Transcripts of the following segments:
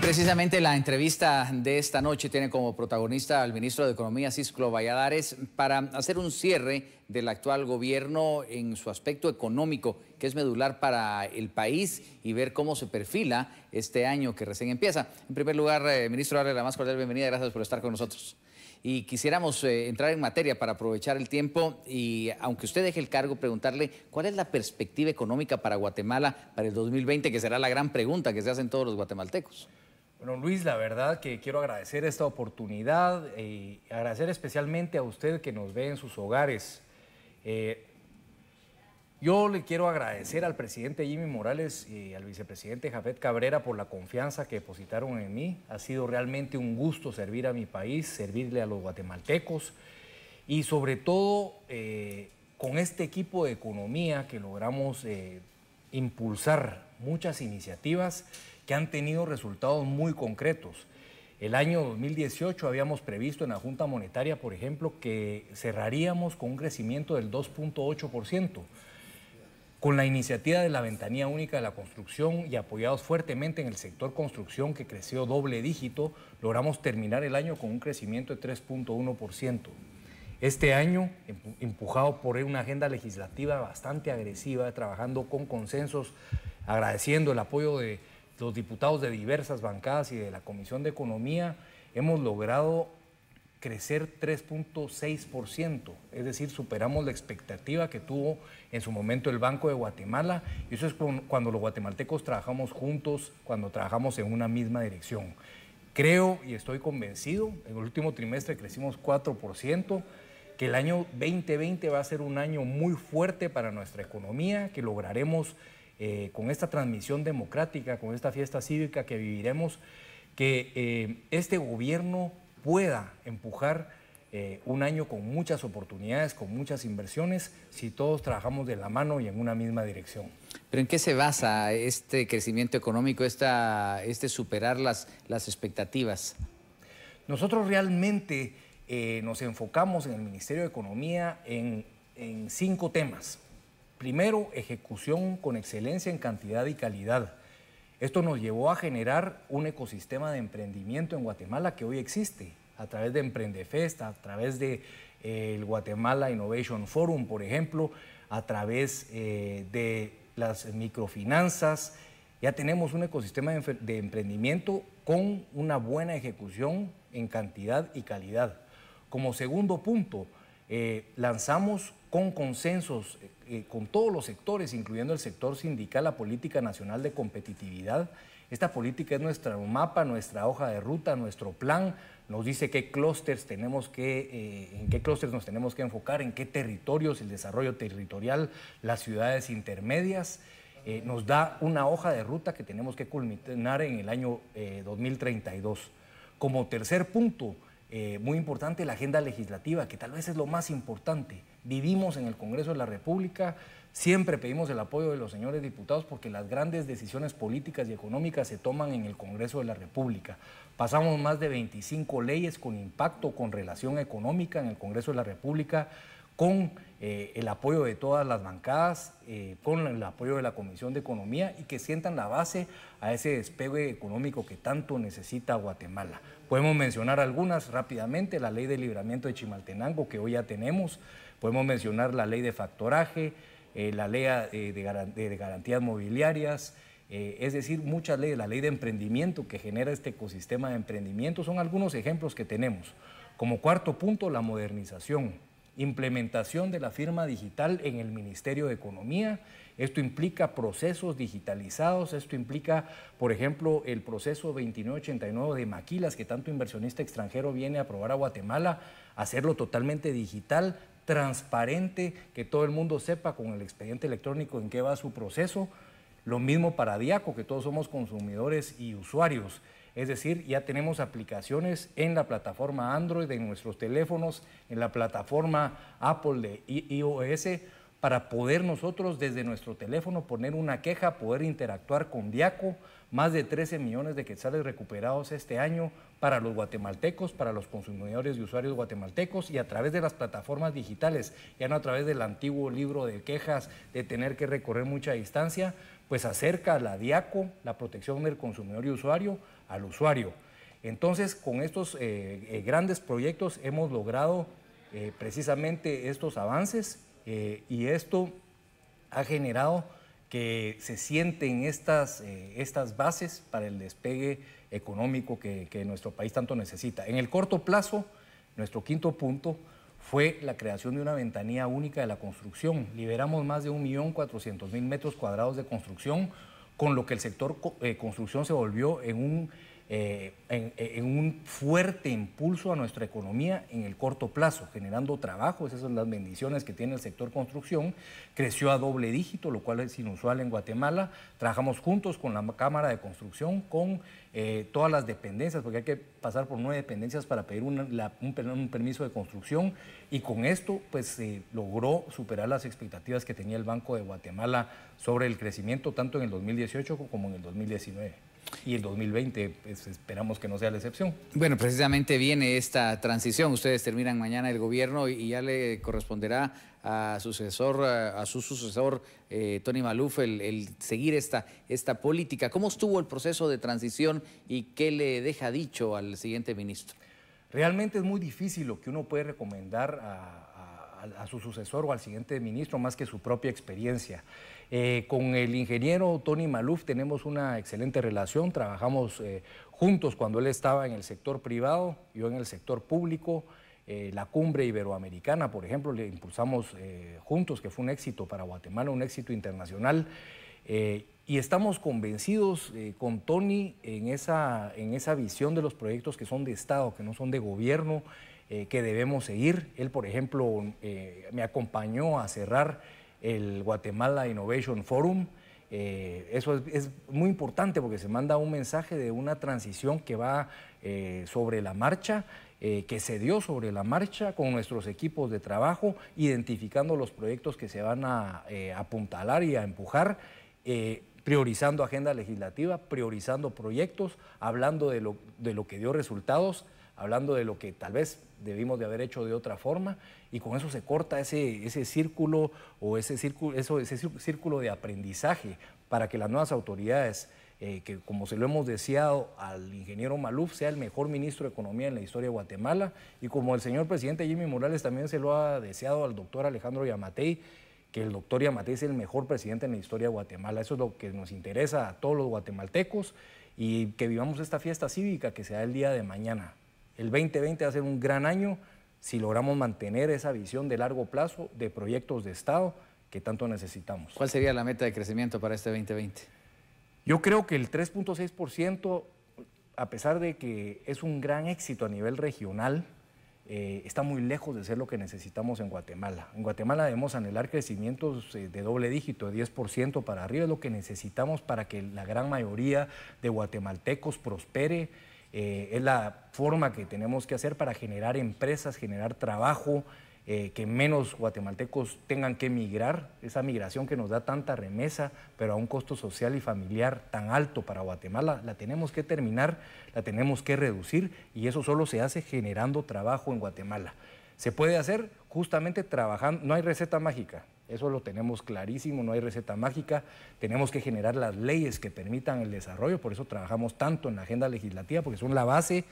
precisamente la entrevista de esta noche tiene como protagonista al ministro de Economía, Cisclo Valladares, para hacer un cierre del actual gobierno en su aspecto económico, que es medular para el país, y ver cómo se perfila este año que recién empieza. En primer lugar, eh, ministro, darle la más cordial bienvenida, gracias por estar con nosotros. Y quisiéramos eh, entrar en materia para aprovechar el tiempo y, aunque usted deje el cargo, preguntarle cuál es la perspectiva económica para Guatemala para el 2020, que será la gran pregunta que se hacen todos los guatemaltecos. Bueno, Luis, la verdad que quiero agradecer esta oportunidad y eh, agradecer especialmente a usted que nos ve en sus hogares. Eh, yo le quiero agradecer al presidente Jimmy Morales y al vicepresidente Jafet Cabrera por la confianza que depositaron en mí. Ha sido realmente un gusto servir a mi país, servirle a los guatemaltecos y sobre todo eh, con este equipo de economía que logramos impulsar muchas iniciativas que han tenido resultados muy concretos. El año 2018 habíamos previsto en la Junta Monetaria, por ejemplo, que cerraríamos con un crecimiento del 2.8%. Con la iniciativa de la ventanía única de la construcción y apoyados fuertemente en el sector construcción que creció doble dígito, logramos terminar el año con un crecimiento de 3.1%. Este año, em, empujado por una agenda legislativa bastante agresiva, trabajando con consensos, agradeciendo el apoyo de los diputados de diversas bancadas y de la Comisión de Economía, hemos logrado crecer 3.6%, es decir, superamos la expectativa que tuvo en su momento el Banco de Guatemala, y eso es cuando los guatemaltecos trabajamos juntos, cuando trabajamos en una misma dirección. Creo y estoy convencido, en el último trimestre crecimos 4%, que el año 2020 va a ser un año muy fuerte para nuestra economía, que lograremos eh, con esta transmisión democrática, con esta fiesta cívica que viviremos, que eh, este gobierno pueda empujar eh, un año con muchas oportunidades, con muchas inversiones, si todos trabajamos de la mano y en una misma dirección. ¿Pero en qué se basa este crecimiento económico, este superar las, expectativas? Nosotros realmente nos enfocamos en el Ministerio de Economía en cinco temas. Primero, ejecución con excelencia en cantidad y calidad. Esto nos llevó a generar un ecosistema de emprendimiento en Guatemala que hoy existe, a través de Emprendefest, a través de eh, Guatemala Innovation Forum, por ejemplo, a través eh, de las microfinanzas. Ya tenemos un ecosistema de emprendimiento con una buena ejecución en cantidad y calidad. Como segundo punto, eh, lanzamos con consensos eh, eh, con todos los sectores, incluyendo el sector sindical, la política nacional de competitividad. Esta política es nuestro mapa, nuestra hoja de ruta, nuestro plan. Nos dice qué tenemos que, en qué clústeres nos tenemos que enfocar, en qué territorios, el desarrollo territorial, las ciudades intermedias. nos da una hoja de ruta que tenemos que culminar en el año 2032. Como tercer punto, eh, muy importante la agenda legislativa, que tal vez es lo más importante. Vivimos en el Congreso de la República, siempre pedimos el apoyo de los señores diputados porque las grandes decisiones políticas y económicas se toman en el Congreso de la República. Pasamos más de 25 leyes con impacto con relación económica en el Congreso de la República con eh, el apoyo de todas las bancadas, eh, con el apoyo de la Comisión de Economía y que sientan la base a ese despegue económico que tanto necesita Guatemala. Podemos mencionar algunas rápidamente, la ley de libramiento de Chimaltenango que hoy ya tenemos, podemos mencionar la ley de factoraje, eh, la ley de, garantías mobiliarias, es decir, muchas leyes, la ley de emprendimiento que genera este ecosistema de emprendimiento, son algunos ejemplos que tenemos. Como cuarto punto, la modernización implementación de la firma digital en el Ministerio de Economía. Esto implica procesos digitalizados, esto implica, por ejemplo, el proceso 2989 de maquilas que tanto inversionista extranjero viene a probar a Guatemala, hacerlo totalmente digital, transparente, que todo el mundo sepa con el expediente electrónico en qué va su proceso. Lo mismo para Diaco, que todos somos consumidores y usuarios. Es decir, ya tenemos aplicaciones en la plataforma Android, en nuestros teléfonos, en la plataforma Apple de iOS, para poder nosotros desde nuestro teléfono poner una queja, poder interactuar con Diaco, más de 13 millones de quetzales recuperados este año para los guatemaltecos, para los consumidores y usuarios guatemaltecos y a través de las plataformas digitales, ya no a través del antiguo libro de quejas de tener que recorrer mucha distancia, pues acerca la DIACO, la protección del consumidor y usuario, al usuario. Entonces, con estos eh, eh, grandes proyectos hemos logrado eh, precisamente estos avances y esto ha generado que se sienten estas, estas bases para el despegue económico que, que nuestro país tanto necesita. En el corto plazo, nuestro quinto punto fue la creación de una ventanilla única de la construcción. Liberamos más de 1.400.000 metros cuadrados de construcción con lo que el sector eh, construcción se volvió en un eh, en, un fuerte impulso a nuestra economía en el corto plazo, generando trabajo, esas son las bendiciones que tiene el sector construcción, creció a doble dígito, lo cual es inusual en Guatemala, trabajamos juntos con la Cámara de Construcción, con eh, todas las dependencias, porque hay que pasar por nueve dependencias para pedir un, permiso de construcción, y con esto pues se logró superar las expectativas que tenía el Banco de Guatemala sobre el crecimiento tanto en el 2018 como en el 2019 y el 2020 pues, esperamos que no sea la excepción. Bueno, precisamente viene esta transición. Ustedes terminan mañana el gobierno y ya le corresponderá a sucesor, a su sucesor eh, Tony Maluf el, seguir esta, esta política. ¿Cómo estuvo el proceso de transición y qué le deja dicho al siguiente ministro? Realmente es muy difícil lo que uno puede recomendar a su sucesor o al siguiente ministro más que su propia experiencia. Eh, con el ingeniero Tony Maluf tenemos una excelente relación, trabajamos eh, juntos cuando él estaba en el sector privado, yo en el sector público. Eh, la cumbre iberoamericana, por ejemplo, le impulsamos juntos, que fue un éxito para Guatemala, un éxito internacional. y estamos convencidos con Tony en esa, en esa visión de los proyectos que son de Estado, que no son de gobierno, que debemos seguir. Él, por ejemplo, me acompañó a cerrar el Guatemala Innovation Forum. Eh, eso es, muy importante porque se manda un mensaje de una transición que va eh, sobre la marcha, eh, que se dio sobre la marcha con nuestros equipos de trabajo, identificando los proyectos que se van a apuntalar y a empujar priorizando agenda legislativa, priorizando proyectos, hablando de lo, de lo, que dio resultados, hablando de lo que tal vez debimos de haber hecho de otra forma y con eso se corta ese, ese círculo o ese círculo, eso, ese círculo de aprendizaje para que las nuevas autoridades, eh, que como se lo hemos deseado al ingeniero Maluf, sea el mejor ministro de Economía en la historia de Guatemala y como el señor presidente Jimmy Morales también se lo ha deseado al doctor Alejandro Yamatei, que el doctor Yamatei sea el mejor presidente en la historia de Guatemala. Eso es lo que nos interesa a todos los guatemaltecos y que vivamos esta fiesta cívica que se da el día de mañana. El 2020 va a ser un gran año si logramos mantener esa visión de largo plazo de proyectos de Estado que tanto necesitamos. ¿Cuál sería la meta de crecimiento para este 2020? Yo creo que el 3.6%, a pesar de que es un gran éxito a nivel regional, eh, está muy lejos de ser lo que necesitamos en Guatemala. En Guatemala debemos anhelar crecimientos eh, de doble dígito, de 10% para arriba, es lo que necesitamos para que la gran mayoría de guatemaltecos prospere eh, es la forma que tenemos que hacer para generar empresas, generar trabajo, eh, que menos guatemaltecos tengan que emigrar, esa migración que nos da tanta remesa, pero a un costo social y familiar tan alto para Guatemala, la tenemos que terminar, la tenemos que reducir y eso solo se hace generando trabajo en Guatemala. Se puede hacer justamente trabajando, no hay receta mágica, eso lo tenemos clarísimo, no hay receta mágica. Tenemos que generar las leyes que permitan el desarrollo, por eso trabajamos tanto en la agenda legislativa, porque son la base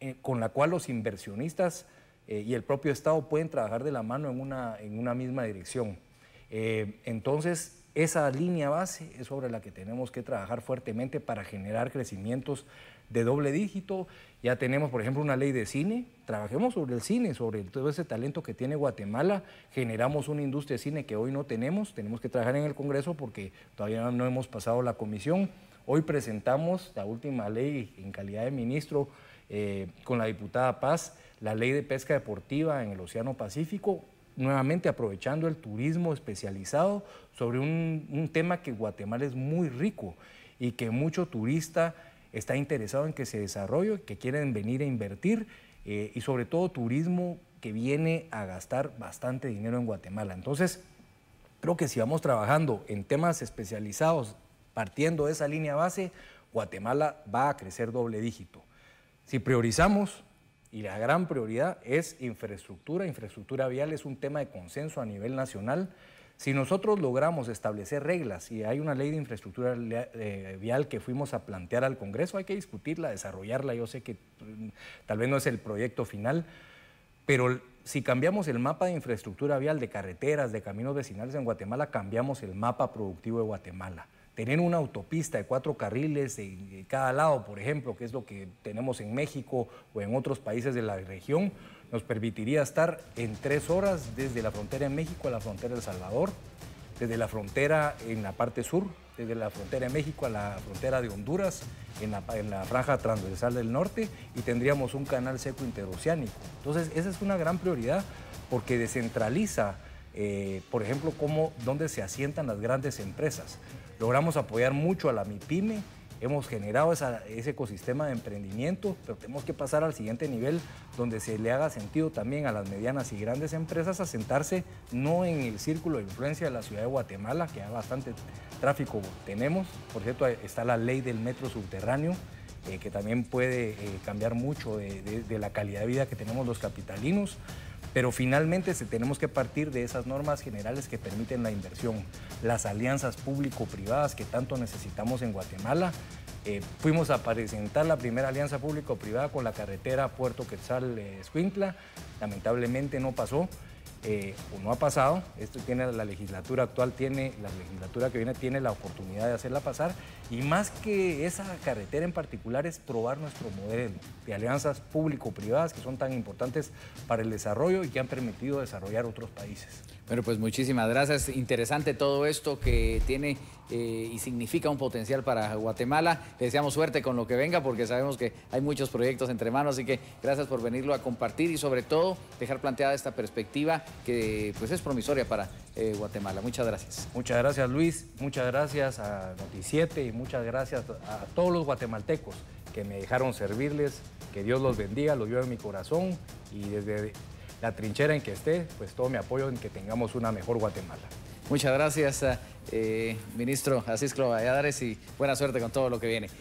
eh, con la cual los inversionistas eh, y el propio Estado pueden trabajar de la mano en una, en una misma dirección. Eh, entonces, esa línea base es sobre la que tenemos que trabajar fuertemente para generar crecimientos de doble dígito, ya tenemos, por ejemplo, una ley de cine, trabajemos sobre el cine, sobre todo ese talento que tiene Guatemala, generamos una industria de cine que hoy no tenemos, tenemos que trabajar en el Congreso porque todavía no hemos pasado la comisión. Hoy presentamos la última ley en calidad de ministro eh, con la diputada Paz, la ley de pesca deportiva en el Océano Pacífico, nuevamente aprovechando el turismo especializado sobre un, un tema que Guatemala es muy rico y que mucho turista está interesado en que se desarrolle, que quieren venir a invertir eh, y sobre todo turismo que viene a gastar bastante dinero en Guatemala. Entonces, creo que si vamos trabajando en temas especializados, partiendo de esa línea base, Guatemala va a crecer doble dígito. Si priorizamos, y la gran prioridad es infraestructura, infraestructura vial es un tema de consenso a nivel nacional, si nosotros logramos establecer reglas y hay una ley de infraestructura eh, vial que fuimos a plantear al Congreso, hay que discutirla, desarrollarla. Yo sé que mm, tal vez no es el proyecto final, pero si cambiamos el mapa de infraestructura vial de carreteras, de caminos vecinales en Guatemala, cambiamos el mapa productivo de Guatemala tener una autopista de cuatro carriles en cada lado, por ejemplo, que es lo que tenemos en México o en otros países de la región, nos permitiría estar en tres horas desde la frontera en México a la frontera de El Salvador, desde la frontera en la parte sur, desde la frontera de México a la frontera de Honduras, en la, franja transversal del norte, y tendríamos un canal seco interoceánico. Entonces, esa es una gran prioridad porque descentraliza, eh, por ejemplo, cómo, dónde se asientan las grandes empresas. Logramos apoyar mucho a la MIPYME, hemos generado ese ecosistema de emprendimiento, pero tenemos que pasar al siguiente nivel donde se le haga sentido también a las medianas y grandes empresas asentarse no en el círculo de influencia de la ciudad de Guatemala, que ya bastante tráfico tenemos. Por cierto, está la ley del metro subterráneo, eh, que también puede eh, cambiar mucho de, la calidad de vida que tenemos los capitalinos. Pero finalmente se tenemos que partir de esas normas generales que permiten la inversión, las alianzas público-privadas que tanto necesitamos en Guatemala. Eh, fuimos a presentar la primera alianza público-privada con la carretera Puerto Quetzal-Escuintla. Eh, Lamentablemente no pasó. Eh, o no ha pasado. Esto tiene la legislatura actual, tiene la legislatura que viene tiene la oportunidad de hacerla pasar y más que esa carretera en particular es probar nuestro modelo de alianzas público-privadas que son tan importantes para el desarrollo y que han permitido desarrollar otros países. Bueno, pues muchísimas gracias. Interesante todo esto que tiene eh, y significa un potencial para Guatemala. Le deseamos suerte con lo que venga porque sabemos que hay muchos proyectos entre manos, así que gracias por venirlo a compartir y sobre todo dejar planteada esta perspectiva que pues es promisoria para eh, Guatemala. Muchas gracias. Muchas gracias Luis, muchas gracias a Noticiete y muchas gracias a todos los guatemaltecos que me dejaron servirles, que Dios los bendiga, los lleve en mi corazón y desde la trinchera en que esté, pues todo mi apoyo en que tengamos una mejor Guatemala. Muchas gracias, eh, ministro Asís Valladares, y buena suerte con todo lo que viene.